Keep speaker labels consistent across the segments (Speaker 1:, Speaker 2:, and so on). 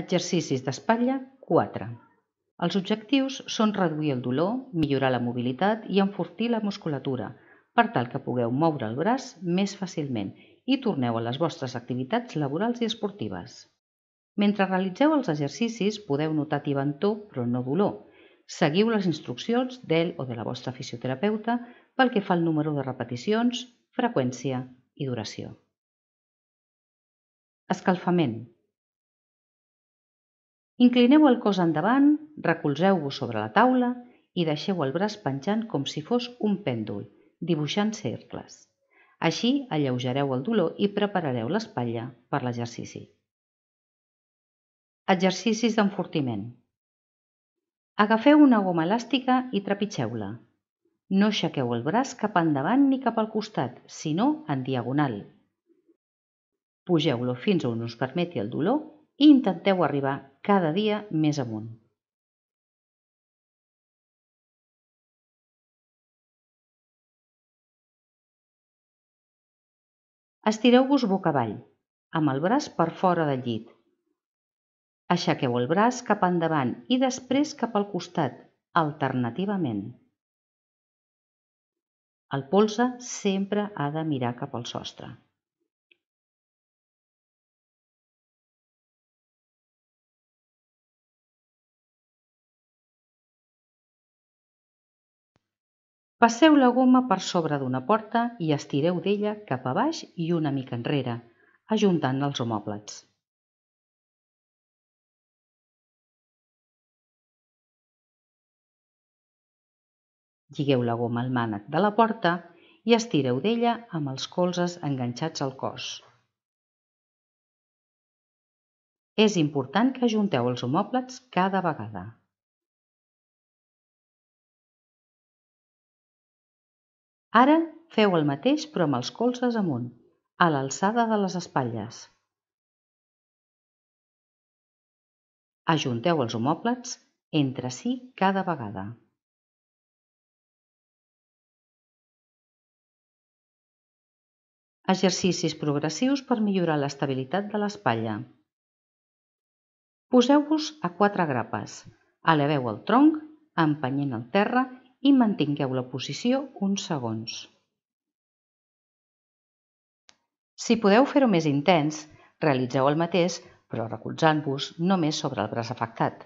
Speaker 1: Exercicis d'espatlla 4. els objectius són reduir el dolor, millorar la mobilitat i enfortir la musculatura, per tal que pugueu moure el braç més fàcilment i torneu a les vostres activitats laborals i esportives. Mentre realitzeu els exercicis podeu notar tibantor però no dolor. Seguiu les instruccions d'ell o de la vostra fisioterapeuta pel que fa al número de repeticions, freqüència i duració. Escalfament. Inclineu el cos endavant, recolzeu-vos sobre la taula i deixeu el braç penjant com si fos un pèndol, dibuixant cercles. Així alleugereu el dolor i preparareu l'espatlla per l'exercici. Exercicis d'enfortiment. Agafeu una goma elàstica i trepitgeu-la. No aixequeu el braç cap endavant ni cap al costat, sinó en diagonal. Pugeu-lo fins on us permeti el dolor i
Speaker 2: intenteu arribar cada dia més amunt. Estireu-vos boca avall, amb el braç per fora del llit.
Speaker 1: Aixequeu el braç cap endavant i després cap al costat, alternativament.
Speaker 2: El polze sempre ha de mirar cap al sostre. Passeu la goma per sobre d'una porta i estireu d'ella cap a baix i una mica enrere, ajuntant els omòplats. Lligueu la goma al mànec de la porta i estireu d'ella amb els colzes enganxats al cos. És important que ajunteu els omòplats cada vegada. Ara feu el mateix però amb els colzes amunt, a l'alçada de les espatlles. Ajunteu els homòplats entre si cada vegada. Exercicis progressius per millorar l'estabilitat de l'espatlla.
Speaker 1: Poseu-vos a quatre grapes, eleveu el tronc, empenyent el terra i mantingueu la posició uns segons. Si podeu fer-ho més intens, realitzeu el mateix però recolzant-vos
Speaker 2: només sobre el braç afectat.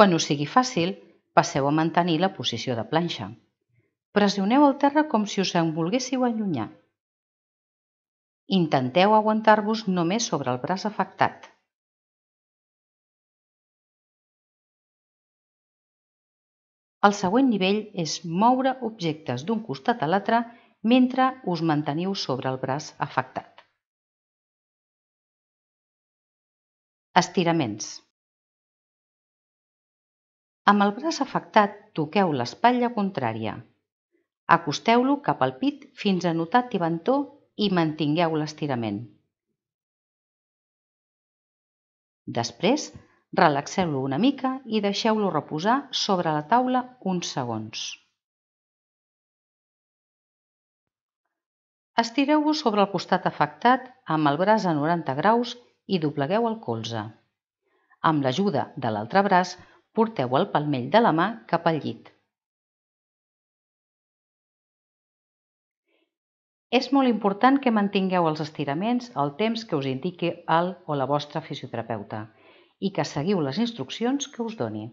Speaker 2: Quan us sigui fàcil, passeu a mantenir la
Speaker 1: posició de planxa. Pressioneu el terra com si us en volguéssiu allunyar.
Speaker 2: Intenteu aguantar-vos només sobre el braç afectat. El següent nivell és moure objectes d'un costat a l'altre mentre us manteniu sobre el braç afectat. Estiraments. Amb el braç afectat toqueu
Speaker 1: l'espatlla contrària. Acosteu-lo cap al pit fins a notar tibantó i mantingueu l'estirament. Després, Relaxeu-lo una mica i deixeu-lo reposar sobre la taula uns segons.
Speaker 2: Estireu-vos
Speaker 1: sobre el costat afectat amb el braç a 90 graus i doblegueu el colze. Amb l'ajuda de l'altre braç, porteu el palmell de la mà cap al llit. És molt important que mantingueu els estiraments el temps que us indiqui el o la vostra fisioterapeuta
Speaker 2: i que seguiu les instruccions que us doni.